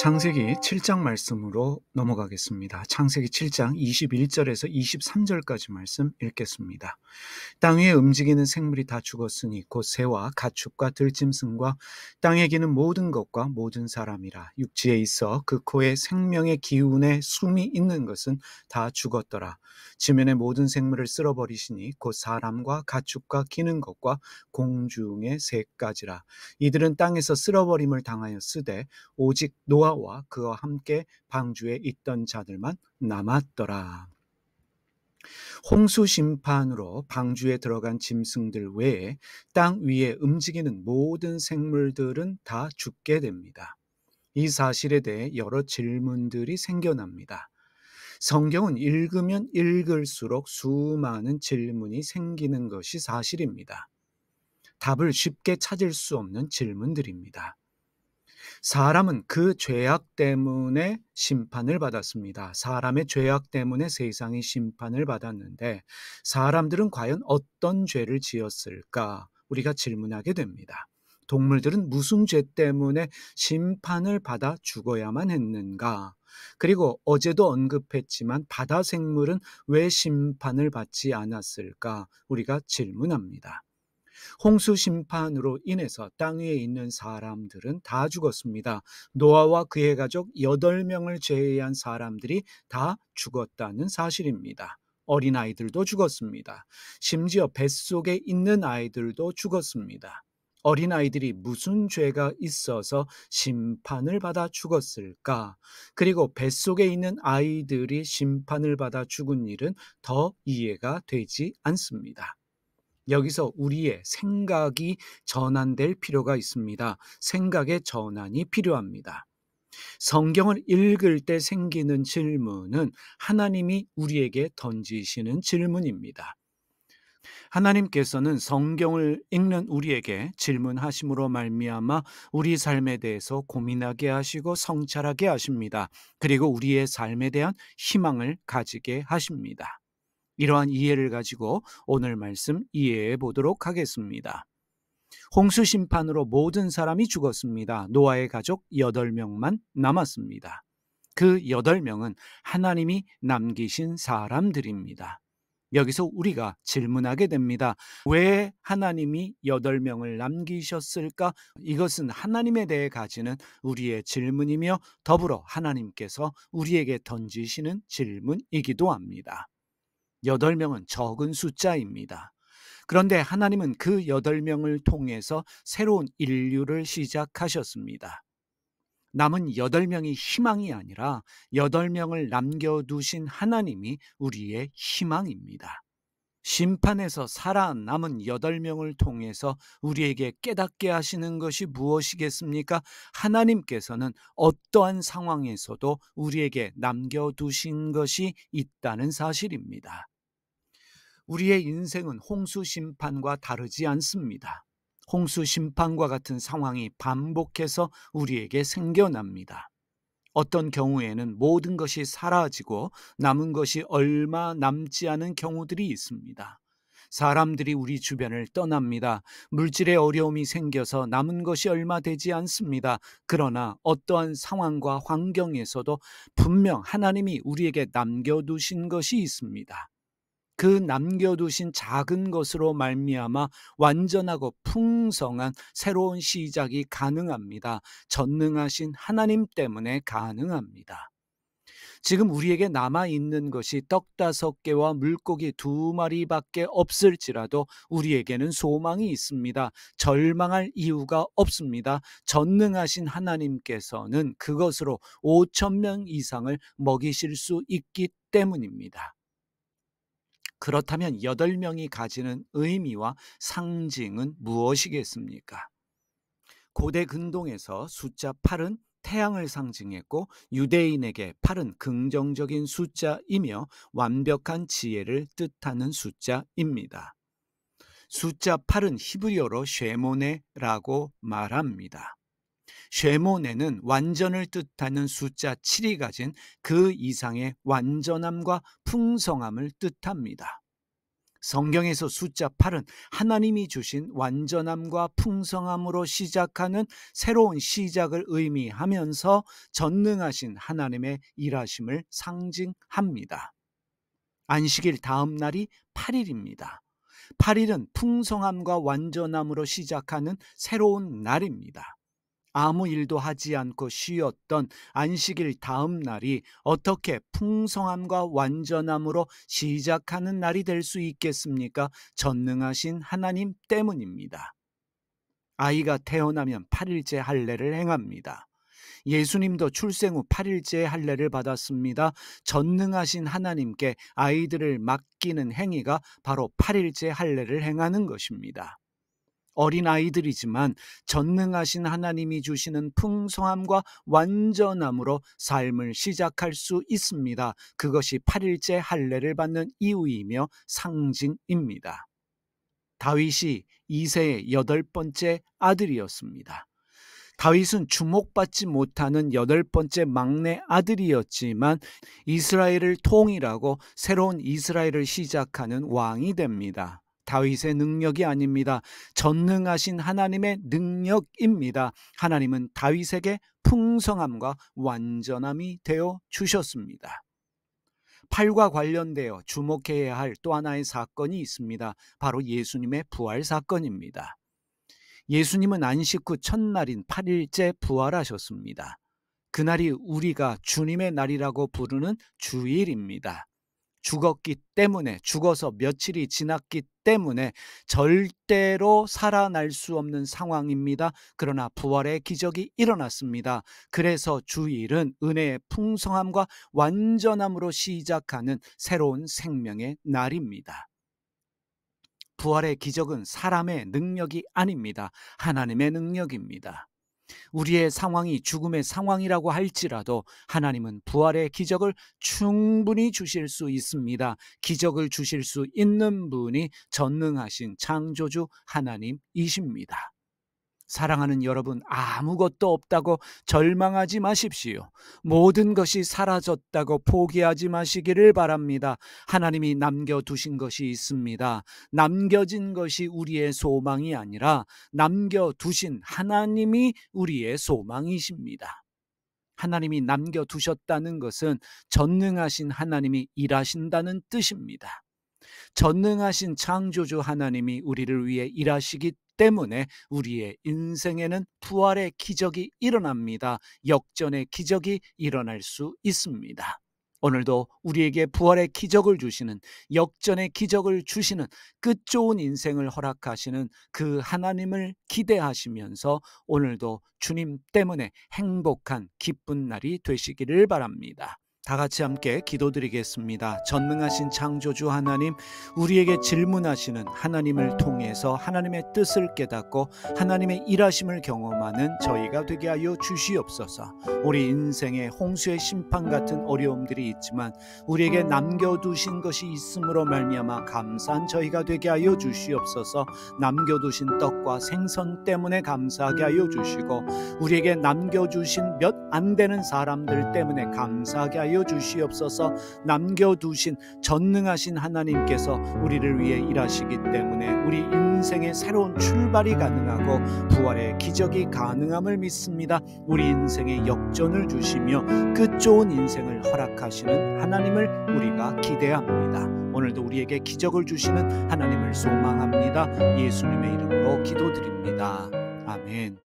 창세기 7장 말씀으로 넘어가겠습니다. 창세기 7장 21절에서 23절까지 말씀 읽겠습니다. 땅 위에 움직이는 생물이 다 죽었으니 곧 새와 가축과 들짐승과 땅에 기는 모든 것과 모든 사람이라 육지에 있어 그 코에 생명의 기운에 숨이 있는 것은 다 죽었더라. 지면의 모든 생물을 쓸어버리시니 곧 사람과 가축과 기는 것과 공중의 새까지라 이들은 땅에서 쓸어버림을 당하여 쓰되 오직 노아 부하와 그와 함께 방주에 있던 자들만 남았더라. 홍수 심판으로 방주에 들어간 짐승들 외에 땅 위에 움직이는 모든 생물들은 다 죽게 됩니다. 이 사실에 대해 여러 질문들이 생겨납니다. 성경은 읽으면 읽을수록 수많은 질문이 생기는 것이 사실입니다. 답을 쉽게 찾을 수 없는 질문들입니다. 사람은 그 죄악 때문에 심판을 받았습니다. 사람의 죄악 때문에 세상이 심판을 받았는데 사람들은 과연 어떤 죄를 지었을까? 우리가 질문하게 됩니다. 동물들은 무슨 죄 때문에 심판을 받아 죽어야만 했는가? 그리고 어제도 언급했지만 바다 생물은 왜 심판을 받지 않았을까? 우리가 질문합니다. 홍수 심판으로 인해서 땅 위에 있는 사람들은 다 죽었습니다. 노아와 그의 가족 8명을 제외한 사람들이 다 죽었다는 사실입니다. 어린아이들도 죽었습니다. 심지어 뱃속에 있는 아이들도 죽었습니다. 어린아이들이 무슨 죄가 있어서 심판을 받아 죽었을까? 그리고 뱃속에 있는 아이들이 심판을 받아 죽은 일은 더 이해가 되지 않습니다. 여기서 우리의 생각이 전환될 필요가 있습니다. 생각의 전환이 필요합니다. 성경을 읽을 때 생기는 질문은 하나님이 우리에게 던지시는 질문입니다. 하나님께서는 성경을 읽는 우리에게 질문하심으로 말미암아 우리 삶에 대해서 고민하게 하시고 성찰하게 하십니다. 그리고 우리의 삶에 대한 희망을 가지게 하십니다. 이러한 이해를 가지고 오늘 말씀 이해해 보도록 하겠습니다. 홍수 심판으로 모든 사람이 죽었습니다. 노아의 가족 8명만 남았습니다. 그 8명은 하나님이 남기신 사람들입니다. 여기서 우리가 질문하게 됩니다. 왜 하나님이 8명을 남기셨을까? 이것은 하나님에 대해 가지는 우리의 질문이며 더불어 하나님께서 우리에게 던지시는 질문이기도 합니다. 여덟 명은 적은 숫자입니다. 그런데 하나님은 그 여덟 명을 통해서 새로운 인류를 시작하셨습니다. 남은 여덟 명이 희망이 아니라 여덟 명을 남겨두신 하나님이 우리의 희망입니다. 심판에서 살아남은 여덟 명을 통해서 우리에게 깨닫게 하시는 것이 무엇이겠습니까? 하나님께서는 어떠한 상황에서도 우리에게 남겨두신 것이 있다는 사실입니다. 우리의 인생은 홍수 심판과 다르지 않습니다. 홍수 심판과 같은 상황이 반복해서 우리에게 생겨납니다. 어떤 경우에는 모든 것이 사라지고 남은 것이 얼마 남지 않은 경우들이 있습니다. 사람들이 우리 주변을 떠납니다. 물질의 어려움이 생겨서 남은 것이 얼마 되지 않습니다. 그러나 어떠한 상황과 환경에서도 분명 하나님이 우리에게 남겨두신 것이 있습니다. 그 남겨두신 작은 것으로 말미암아 완전하고 풍성한 새로운 시작이 가능합니다. 전능하신 하나님 때문에 가능합니다. 지금 우리에게 남아 있는 것이 떡 다섯 개와 물고기 두 마리밖에 없을지라도 우리에게는 소망이 있습니다. 절망할 이유가 없습니다. 전능하신 하나님께서는 그것으로 5천 명 이상을 먹이실 수 있기 때문입니다. 그렇다면 여덟 명이 가지는 의미와 상징은 무엇이겠습니까? 고대 근동에서 숫자 8은 태양을 상징했고 유대인에게 8은 긍정적인 숫자이며 완벽한 지혜를 뜻하는 숫자입니다. 숫자 8은 히브리어로 쉐모네라고 말합니다. 쉐모네는 완전을 뜻하는 숫자 7이 가진 그 이상의 완전함과 풍성함을 뜻합니다. 성경에서 숫자 8은 하나님이 주신 완전함과 풍성함으로 시작하는 새로운 시작을 의미하면서 전능하신 하나님의 일하심을 상징합니다. 안식일 다음 날이 8일입니다. 8일은 풍성함과 완전함으로 시작하는 새로운 날입니다. 아무 일도 하지 않고 쉬었던 안식일 다음 날이 어떻게 풍성함과 완전함으로 시작하는 날이 될 수 있겠습니까? 전능하신 하나님 때문입니다. 아이가 태어나면 8일째 할례를 행합니다. 예수님도 출생 후 8일째 할례를 받았습니다. 전능하신 하나님께 아이들을 맡기는 행위가 바로 8일째 할례를 행하는 것입니다. 어린 아이들이지만 전능하신 하나님이 주시는 풍성함과 완전함으로 삶을 시작할 수 있습니다. 그것이 8일째 할례를 받는 이유이며 상징입니다. 다윗이 2세의 여덟 번째 아들이었습니다. 다윗은 주목받지 못하는 여덟 번째 막내 아들이었지만 이스라엘을 통일하고 새로운 이스라엘을 시작하는 왕이 됩니다. 다윗의 능력이 아닙니다. 전능하신 하나님의 능력입니다. 하나님은 다윗에게 풍성함과 완전함이 되어 주셨습니다. 팔과 관련되어 주목해야 할 또 하나의 사건이 있습니다. 바로 예수님의 부활 사건입니다. 예수님은 안식 후 첫날인 8일째 부활하셨습니다. 그날이 우리가 주님의 날이라고 부르는 주일입니다. 죽었기 때문에 죽어서 며칠이 지났기 때문에 절대로 살아날 수 없는 상황입니다. 그러나 부활의 기적이 일어났습니다. 그래서 주일은 은혜의 풍성함과 완전함으로 시작하는 새로운 생명의 날입니다. 부활의 기적은 사람의 능력이 아닙니다. 하나님의 능력입니다. 우리의 상황이 죽음의 상황이라고 할지라도 하나님은 부활의 기적을 충분히 주실 수 있습니다. 기적을 주실 수 있는 분이 전능하신 창조주 하나님이십니다. 사랑하는 여러분, 아무것도 없다고 절망하지 마십시오. 모든 것이 사라졌다고 포기하지 마시기를 바랍니다. 하나님이 남겨두신 것이 있습니다. 남겨진 것이 우리의 소망이 아니라 남겨두신 하나님이 우리의 소망이십니다. 하나님이 남겨두셨다는 것은 전능하신 하나님이 일하신다는 뜻입니다. 전능하신 창조주 하나님이 우리를 위해 일하시기 때문에 우리의 인생에는 부활의 기적이 일어납니다. 역전의 기적이 일어날 수 있습니다. 오늘도 우리에게 부활의 기적을 주시는 역전의 기적을 주시는 끝 좋은 인생을 허락하시는 그 하나님을 기대하시면서 오늘도 주님 때문에 행복한 기쁜 날이 되시기를 바랍니다. 다 같이 함께 기도드리겠습니다. 전능하신 창조주 하나님, 우리에게 질문하시는 하나님을 통해서 하나님의 뜻을 깨닫고 하나님의 일하심을 경험하는 저희가 되게 하여 주시옵소서. 우리 인생에 홍수의 심판 같은 어려움들이 있지만 우리에게 남겨두신 것이 있음으로 말미암아 감사한 저희가 되게 하여 주시옵소서. 남겨두신 떡과 생선 때문에 감사하게 하여 주시고 우리에게 남겨주신 몇 안 되는 사람들 때문에 감사하게 하여 하여 주시옵소서 남겨두신 전능하신 하나님께서 우리를 위해 일하시기 때문에 우리 인생의 새로운 출발이 가능하고 부활의 기적이 가능함을 믿습니다. 우리 인생의 역전을 주시며 끝 그 좋은 인생을 허락하시는 하나님을 우리가 기대합니다. 오늘도 우리에게 기적을 주시는 하나님을 소망합니다. 예수님의 이름으로 기도드립니다. 아멘.